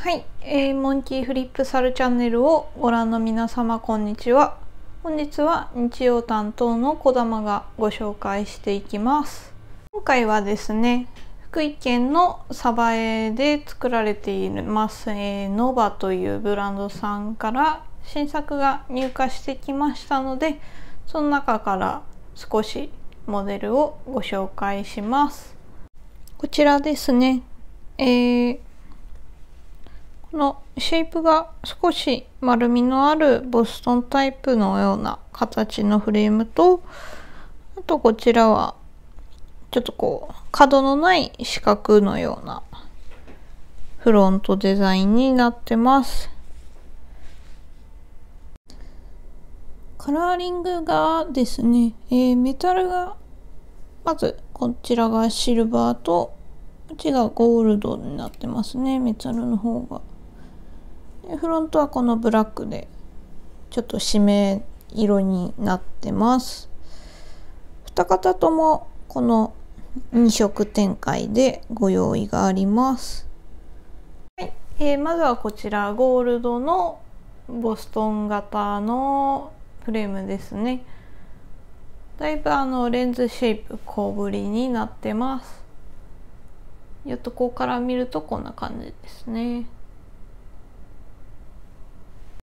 はい、えー、モンキーフリップサルチャンネルをご覧の皆様こんにちは本日は日曜担当の小玉がご紹介していきます今回はですね福井県の鯖江で作られています、えー、ノバというブランドさんから新作が入荷してきましたのでその中から少しモデルをご紹介しますこちらですね、えーこのシェイプが少し丸みのあるボストンタイプのような形のフレームとあとこちらはちょっとこう角のない四角のようなフロントデザインになってます。カラーリングがですね、えー、メタルがまずこちらがシルバーとこっちがゴールドになってますねメタルの方が。フロントはこのブラックでちょっと締め色になってます2型ともこの2色展開でご用意があります、はいえー、まずはこちらゴールドのボストン型のフレームですねだいぶあのレンズシェイプ小ぶりになってますやっとここから見るとこんな感じですね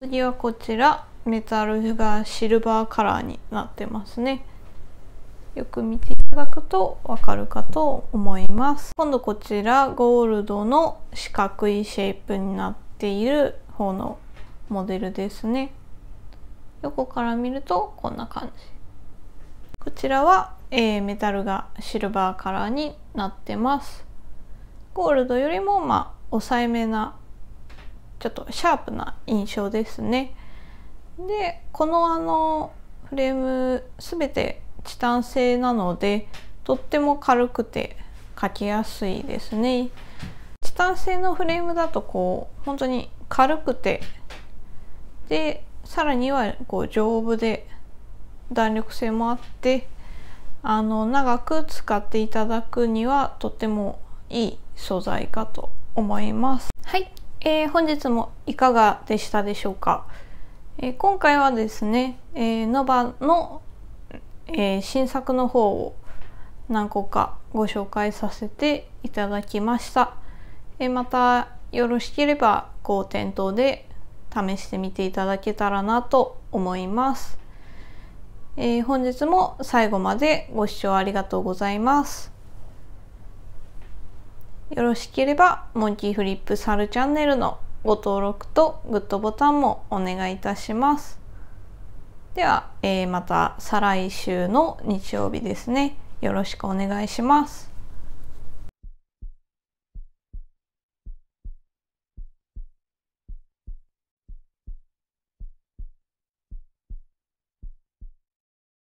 次はこちらメタルがシルバーカラーになってますねよく見ていただくとわかるかと思います今度こちらゴールドの四角いシェイプになっている方のモデルですね横から見るとこんな感じこちらは、えー、メタルがシルバーカラーになってますゴールドよりもまあ抑えめなちょっとシャープな印象ですね。でこのあのフレーム全てチタン製なのでとっても軽くて描きやすいですね。チタン製のフレームだとこう本当に軽くてでさらにはこう丈夫で弾力性もあってあの長く使っていただくにはとってもいい素材かと思います。はいえー、本日もいかがでしたでしょうか、えー、今回はですね、えー、ノバの、えー、新作の方を何個かご紹介させていただきました、えまたよろしければこう店頭で試してみていただけたらなと思います、え本日も最後までご視聴ありがとうございますよろしければモンキーフリップサルチャンネルのご登録とグッドボタンもお願いいたします。では、えー、また再来週の日曜日ですね。よろしくお願いします。